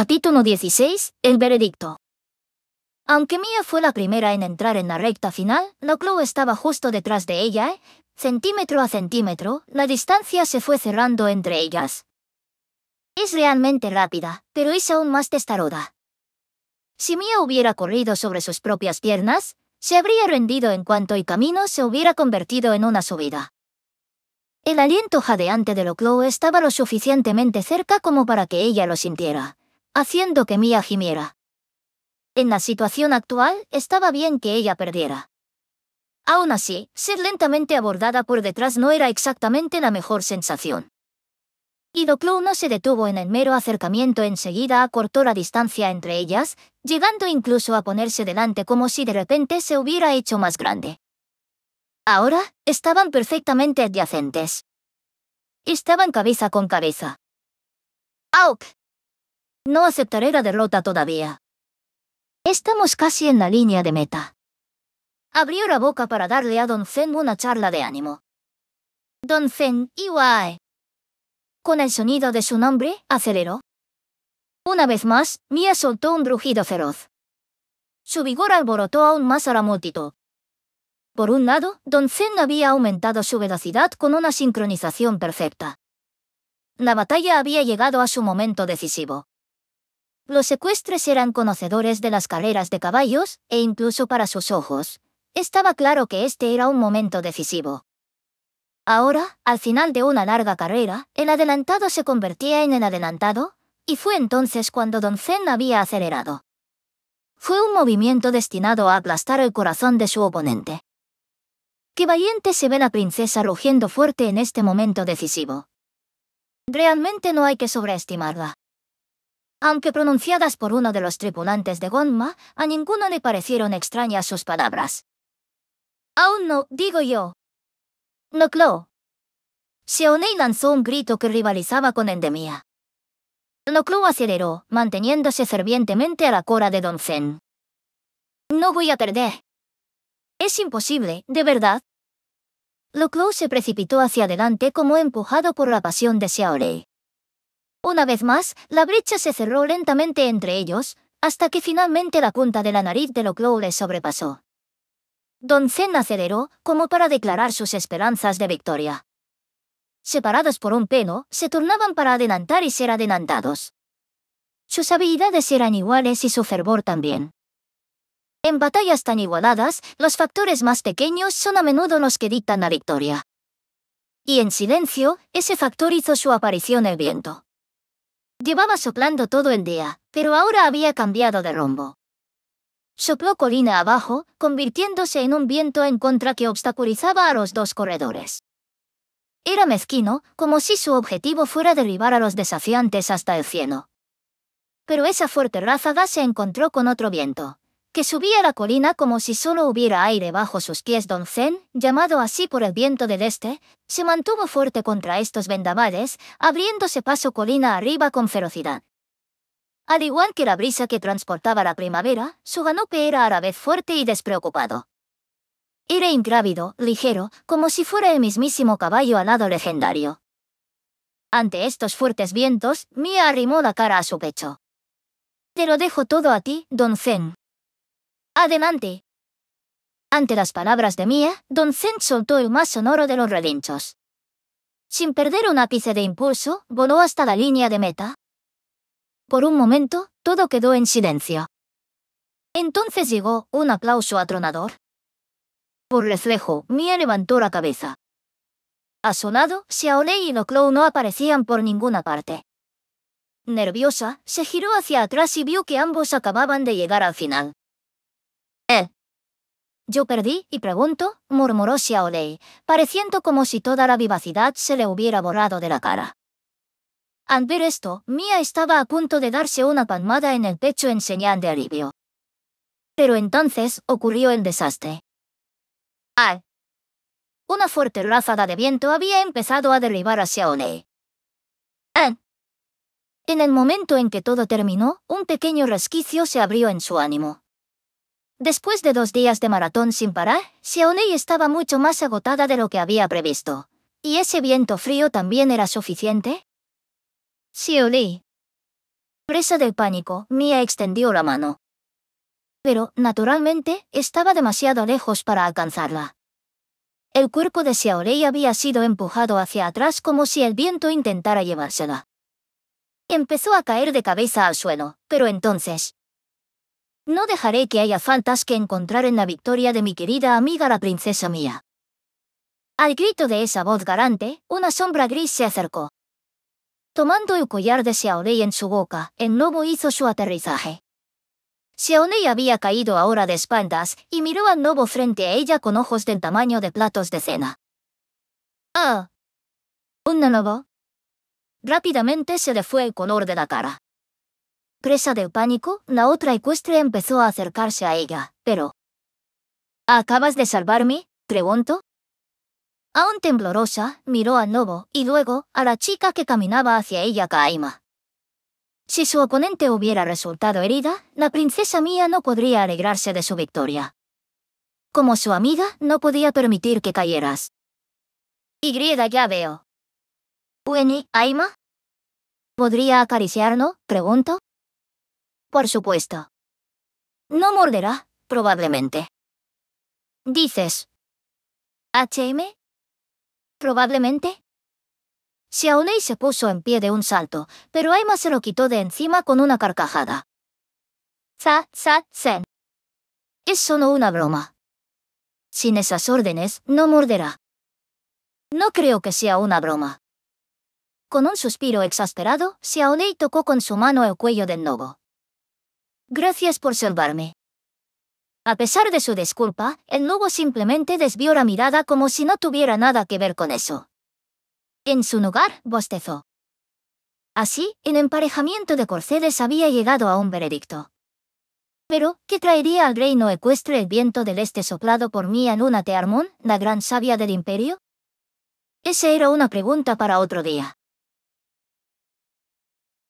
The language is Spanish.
Capítulo 16. El veredicto. Aunque Mia fue la primera en entrar en la recta final, Loclo estaba justo detrás de ella. ¿eh? Centímetro a centímetro, la distancia se fue cerrando entre ellas. Es realmente rápida, pero es aún más testaroda. Si Mia hubiera corrido sobre sus propias piernas, se habría rendido en cuanto y camino se hubiera convertido en una subida. El aliento jadeante de Loclo estaba lo suficientemente cerca como para que ella lo sintiera haciendo que Mia gimiera. En la situación actual, estaba bien que ella perdiera. Aún así, ser lentamente abordada por detrás no era exactamente la mejor sensación. Y Doclo no se detuvo en el mero acercamiento, enseguida acortó la distancia entre ellas, llegando incluso a ponerse delante como si de repente se hubiera hecho más grande. Ahora, estaban perfectamente adyacentes. Estaban cabeza con cabeza. ¡Auk! No aceptaré la derrota todavía. Estamos casi en la línea de meta. Abrió la boca para darle a Don Zen una charla de ánimo. Don Zen, Iwae. Con el sonido de su nombre, aceleró. Una vez más, Mia soltó un brujido feroz. Su vigor alborotó aún más a la multitud. Por un lado, Don Zen había aumentado su velocidad con una sincronización perfecta. La batalla había llegado a su momento decisivo. Los ecuestres eran conocedores de las carreras de caballos, e incluso para sus ojos, estaba claro que este era un momento decisivo. Ahora, al final de una larga carrera, el adelantado se convertía en el adelantado, y fue entonces cuando Don Zen había acelerado. Fue un movimiento destinado a aplastar el corazón de su oponente. Qué valiente se ve la princesa rugiendo fuerte en este momento decisivo. Realmente no hay que sobreestimarla. Aunque pronunciadas por uno de los tripulantes de Gonma, a ninguno le parecieron extrañas sus palabras. Aún no, digo yo. No Clo. nei lanzó un grito que rivalizaba con endemia. Noclo aceleró, manteniéndose fervientemente a la cora de Don Zen. No voy a perder. Es imposible, de verdad. Loclo se precipitó hacia adelante como empujado por la pasión de Xiaolei. Una vez más, la brecha se cerró lentamente entre ellos, hasta que finalmente la punta de la nariz de Loclo les sobrepasó. Don Zen aceleró, como para declarar sus esperanzas de victoria. Separados por un pelo, se tornaban para adelantar y ser adelantados. Sus habilidades eran iguales y su fervor también. En batallas tan igualadas, los factores más pequeños son a menudo los que dictan la victoria. Y en silencio, ese factor hizo su aparición el viento. Llevaba soplando todo el día, pero ahora había cambiado de rumbo. Sopló colina abajo, convirtiéndose en un viento en contra que obstaculizaba a los dos corredores. Era mezquino, como si su objetivo fuera derribar a los desafiantes hasta el cielo. Pero esa fuerte ráfaga se encontró con otro viento, que subía la colina como si solo hubiera aire bajo sus pies. Don Zen, llamado así por el viento del este, se mantuvo fuerte contra estos vendavales, abriéndose paso colina arriba con ferocidad. Al igual que la brisa que transportaba la primavera, su ganope era a la vez fuerte y despreocupado. Era ingrávido, ligero, como si fuera el mismísimo caballo alado legendario. Ante estos fuertes vientos, Mia arrimó la cara a su pecho. Te lo dejo todo a ti, don Zen. Adelante. Ante las palabras de Mia, Don Zen soltó el más sonoro de los relinchos. Sin perder un ápice de impulso, voló hasta la línea de meta. Por un momento, todo quedó en silencio. Entonces llegó un aplauso atronador. Por reflejo, Mia levantó la cabeza. A su lado, Xiaolei y Loclou no aparecían por ninguna parte. Nerviosa, se giró hacia atrás y vio que ambos acababan de llegar al final. Eh. Yo perdí y pregunto, murmuró Xiaolei, pareciendo como si toda la vivacidad se le hubiera borrado de la cara. Al ver esto, Mia estaba a punto de darse una palmada en el pecho en señal de alivio. Pero entonces ocurrió el desastre. ¡Ay! Una fuerte ráfaga de viento había empezado a derribar a Xiaolei. En el momento en que todo terminó, un pequeño resquicio se abrió en su ánimo. Después de dos días de maratón sin parar, Xiaonei estaba mucho más agotada de lo que había previsto. ¿Y ese viento frío también era suficiente? Xiaolei. Presa del pánico, Mia extendió la mano. Pero, naturalmente, estaba demasiado lejos para alcanzarla. El cuerpo de Xiaolei había sido empujado hacia atrás como si el viento intentara llevársela. Empezó a caer de cabeza al suelo, pero entonces, no dejaré que haya faltas que encontrar en la victoria de mi querida amiga la princesa mía. Al grito de esa voz garante, una sombra gris se acercó. Tomando el collar de Xiaolei en su boca, el lobo hizo su aterrizaje. Xiaolei había caído ahora de espaldas y miró al nuevo frente a ella con ojos del tamaño de platos de cena. ¡Ah! ¿Un lobo? Rápidamente se le fue el color de la cara. Presa de pánico, la otra ecuestre empezó a acercarse a ella, pero... ¿Acabas de salvarme? preguntó. Aún temblorosa, miró al lobo y luego a la chica que caminaba hacia ella Kaima. Si su oponente hubiera resultado herida, la princesa mía no podría alegrarse de su victoria. Como su amiga, no podía permitir que cayeras. Y Grieda ya veo. Ueni, Aima. ¿Podría acariciarnos? pregunto. Por supuesto. No morderá, probablemente. Dices. ¿HM? Probablemente. Xiaolei se puso en pie de un salto, pero Aima se lo quitó de encima con una carcajada. Za, za, zen. Es solo una broma. Sin esas órdenes, no morderá. No creo que sea una broma. Con un suspiro exasperado, Xiaolei tocó con su mano el cuello del nogo. Gracias por salvarme. A pesar de su disculpa, el lobo simplemente desvió la mirada como si no tuviera nada que ver con eso. En su lugar, bostezó. Así, el emparejamiento de Corcedes había llegado a un veredicto. Pero, ¿qué traería al reino ecuestre el viento del este soplado por mí en Tearmón, la gran sabia del imperio? Esa era una pregunta para otro día.